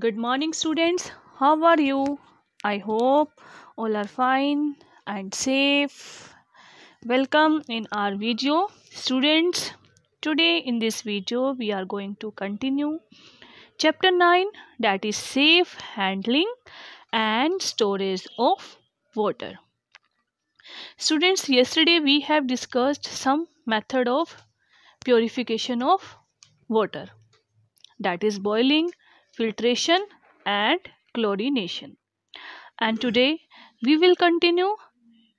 good morning students how are you i hope all are fine and safe welcome in our video students today in this video we are going to continue chapter 9 that is safe handling and storage of water students yesterday we have discussed some method of purification of water that is boiling filtration and chlorination. And today we will continue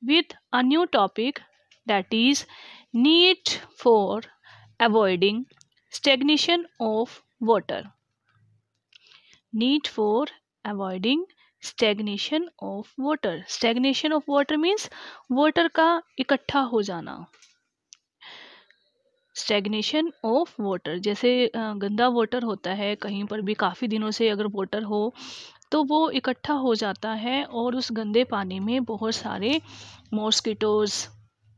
with a new topic that is need for avoiding stagnation of water. Need for avoiding stagnation of water. Stagnation of water means water ka इकट्ठा ho jana. Stagnation of water जैसे गंदा water होता है कहीं पर भी काफ़ी दिनों से अगर वाटर हो तो वो इकट्ठा हो जाता है और उस गंदे पानी में बहुत सारे मॉस्किटोज़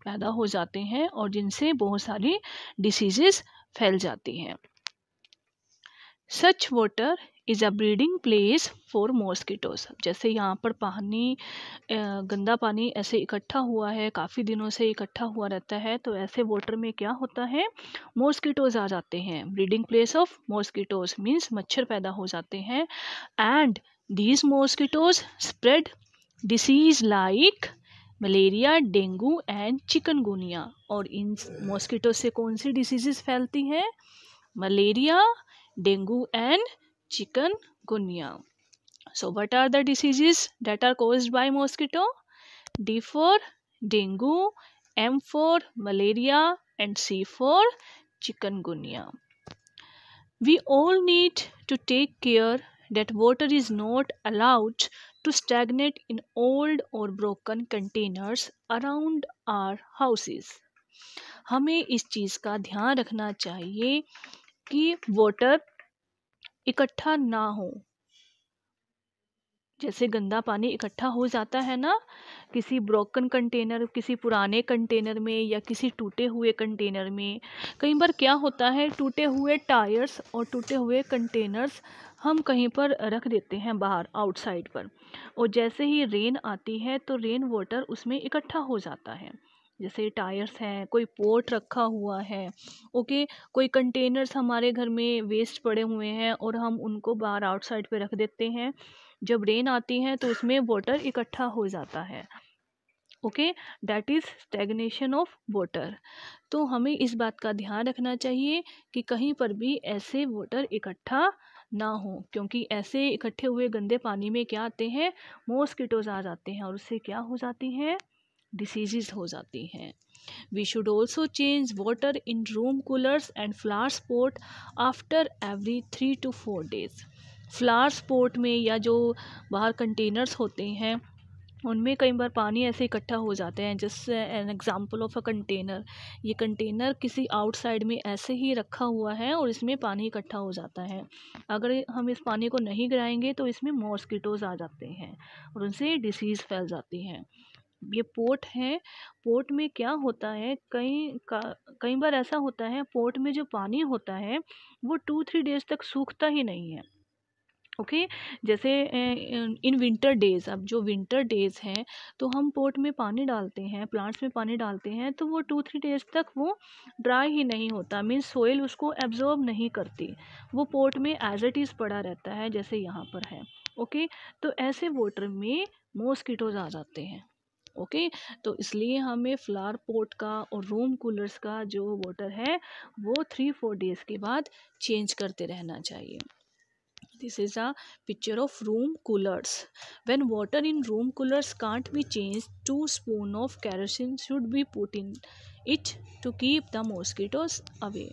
पैदा हो जाते हैं और जिनसे बहुत सारी डिसीज़ेस फैल जाती हैं such water is a breeding place for mosquitoes जैसे यहाँ पर पानी गंदा पानी ऐसे इकट्ठा हुआ है काफ़ी दिनों से इकट्ठा हुआ रहता है तो ऐसे वाटर में क्या होता है मॉस्किटोज आ जाते हैं breeding place of mosquitoes means मच्छर पैदा हो जाते हैं and these mosquitoes spread disease like malaria dengue and chikungunya और इन मॉस्किटो से कौन सी डिसीजेज फैलती हैं malaria dengue and chikungunya so what are the diseases that are cause by mosquito D for dengue M for malaria and C for chikungunya we all need to take care that water is not allowed to stagnate in old और broken containers around our houses हमें इस चीज़ का ध्यान रखना चाहिए कि water इकट्ठा ना हो जैसे गंदा पानी इकट्ठा हो जाता है ना किसी ब्रोकन कंटेनर किसी पुराने कंटेनर में या किसी टूटे हुए कंटेनर में कई बार क्या होता है टूटे हुए टायर्स और टूटे हुए कंटेनर्स हम कहीं पर रख देते हैं बाहर आउटसाइड पर और जैसे ही रेन आती है तो रेन वाटर उसमें इकट्ठा हो जाता है जैसे टायर्स हैं कोई पोर्ट रखा हुआ है ओके कोई कंटेनर्स हमारे घर में वेस्ट पड़े हुए हैं और हम उनको बाहर आउटसाइड पे रख देते हैं जब रेन आती है तो उसमें वाटर इकट्ठा हो जाता है okay that is stagnation of water तो हमें इस बात का ध्यान रखना चाहिए कि कहीं पर भी ऐसे वाटर इकट्ठा ना हो क्योंकि ऐसे इकट्ठे हुए गंदे पानी में क्या आते हैं मॉस्किटोज़ आ जाते हैं और उससे क्या हो जाती हैं डिसीजेज हो जाती हैं we should also change water in room coolers and flower pot after every three to four days flower pot में या जो बाहर कंटेनर्स होते हैं उनमें कई बार पानी ऐसे इकट्ठा हो जाते हैं जैसे an example of a container ये कंटेनर किसी आउटसाइड में ऐसे ही रखा हुआ है और इसमें पानी इकट्ठा हो जाता है अगर हम इस पानी को नहीं गिराएंगे तो इसमें मॉस्किटोज़ आ जाते हैं और उनसे डिसीज़ फैल जाती है ये पोर्ट है पोर्ट में क्या होता है कई का कई बार ऐसा होता है पोर्ट में जो पानी होता है वो टू थ्री डेज़ तक सूखता ही नहीं है ओके okay? जैसे इन विंटर डेज़ अब जो विंटर डेज़ हैं तो हम पोट में पानी डालते हैं प्लांट्स में पानी डालते हैं तो वो टू थ्री डेज़ तक वो ड्राई ही नहीं होता मीन्स सोइल उसको एब्जॉर्ब नहीं करती वो पोर्ट में एज इट इज़ पड़ा रहता है जैसे यहाँ पर है ओके okay? तो ऐसे वाटर में मॉस्किटोज़ आ जाते हैं ओके तो इसलिए हमें फ्लावर पोट का और रूम कूलर्स का जो वाटर है वो थ्री फोर डेज़ के बाद चेंज करते रहना चाहिए this is a picture of room coolers when water in room coolers can't be changed two spoon of kerosene should be put in it to keep the mosquitoes away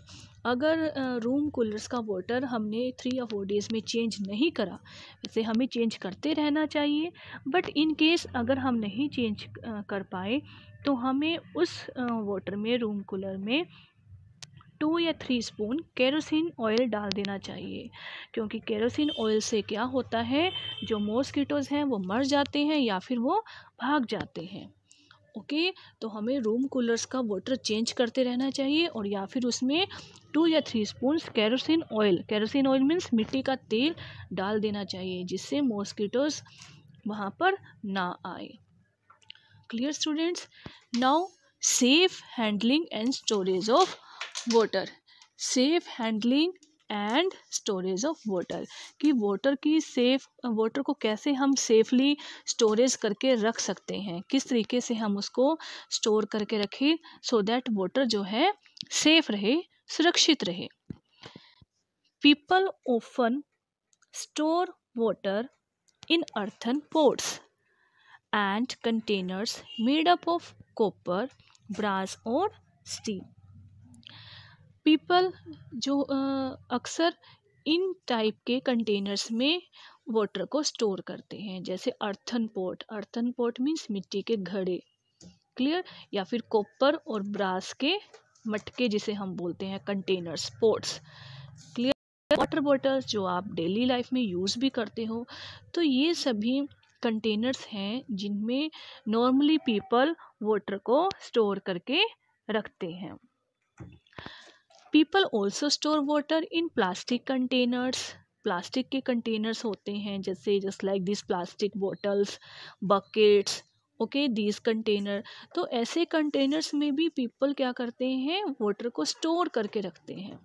अगर room coolers का water हमने three या four days में change नहीं करा इसे हमें change करते रहना चाहिए बट इन केस अगर हम नहीं चेंज कर पाए तो हमें उस वाटर में रूम कूलर में टू या थ्री स्पून केरोसिन ऑयल डाल देना चाहिए क्योंकि केरोसिन ऑयल से क्या होता है जो मॉस्किटोज़ हैं वो मर जाते हैं या फिर वो भाग जाते हैं ओके okay, तो हमें रूम कूलर्स का वाटर चेंज करते रहना चाहिए और या फिर उसमें टू या three spoon kerosene oil kerosene oil means मिट्टी का तेल डाल देना चाहिए जिससे मॉस्किटोज वहाँ पर ना आए clear students now safe handling and storage of water safe handling and storage of water कि वाटर की सेफ वाटर को कैसे हम सेफली स्टोरेज करके रख सकते हैं किस तरीके से हम उसको स्टोर करके रखें सो दैट वाटर जो है सेफ रहे सुरक्षित रहे people often store water in earthen pots and containers made up of copper brass और स्टील पीपल जो अक्सर इन टाइप के कंटेनर्स में वाटर को स्टोर करते हैं जैसे earthen pot earthen pot means मिट्टी के घड़े क्लियर या फिर कॉपर और ब्रास के मटके जिसे हम बोलते हैं containers pots clear water bottles जो आप डेली लाइफ में यूज़ भी करते हो तो ये सभी कंटेनर्स हैं जिनमें नॉर्मली पीपल वाटर को स्टोर करके रखते हैं people also store water in plastic containers plastic के कंटेनर्स होते हैं जैसे just like this plastic bottles buckets okay this container तो ऐसे कंटेनर्स में भी पीपल क्या करते हैं वाटर को स्टोर करके रखते हैं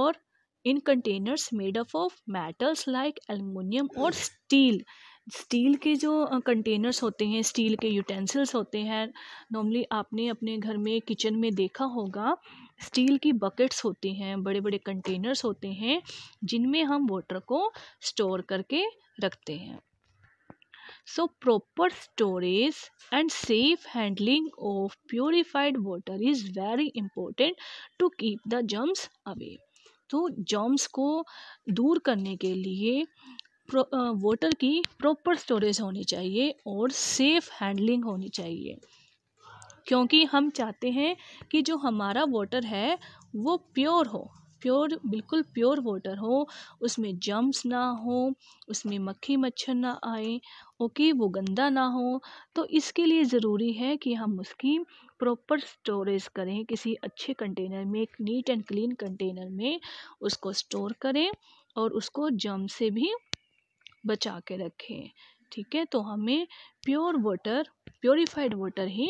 और इन containers made up of metals like aluminium और स्टील स्टील के जो कंटेनर्स होते हैं स्टील के यूटेंसिल्स होते हैं नॉर्मली आपने अपने घर में किचन में देखा होगा स्टील की बकेट्स होती हैं बड़े बड़े कंटेनर्स होते हैं जिनमें हम वाटर को स्टोर करके रखते हैं so proper storage and safe handling of purified water is very important to keep the germs away तो जर्म्स को दूर करने के लिए वाटर की प्रॉपर स्टोरेज होनी चाहिए और सेफ़ हैंडलिंग होनी चाहिए क्योंकि हम चाहते हैं कि जो हमारा वाटर है वो प्योर हो प्योर बिल्कुल प्योर वाटर हो उसमें जम्स ना हो उसमें मक्खी मच्छर ना आए ओके वो गंदा ना हो तो इसके लिए ज़रूरी है कि हम उसकी प्रॉपर स्टोरेज करें किसी अच्छे कंटेनर में एक नीट एंड क्लीन कंटेनर में उसको स्टोर करें और उसको जम से भी बचा के रखें ठीक है तो हमें प्योर वाटर प्योरीफाइड वाटर ही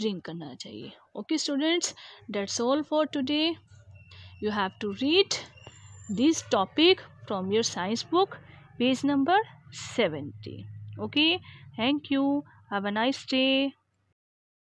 ड्रिंक करना चाहिए okay students that's all for today you have to read this topic from your science book page number seventy okay thank you have a nice day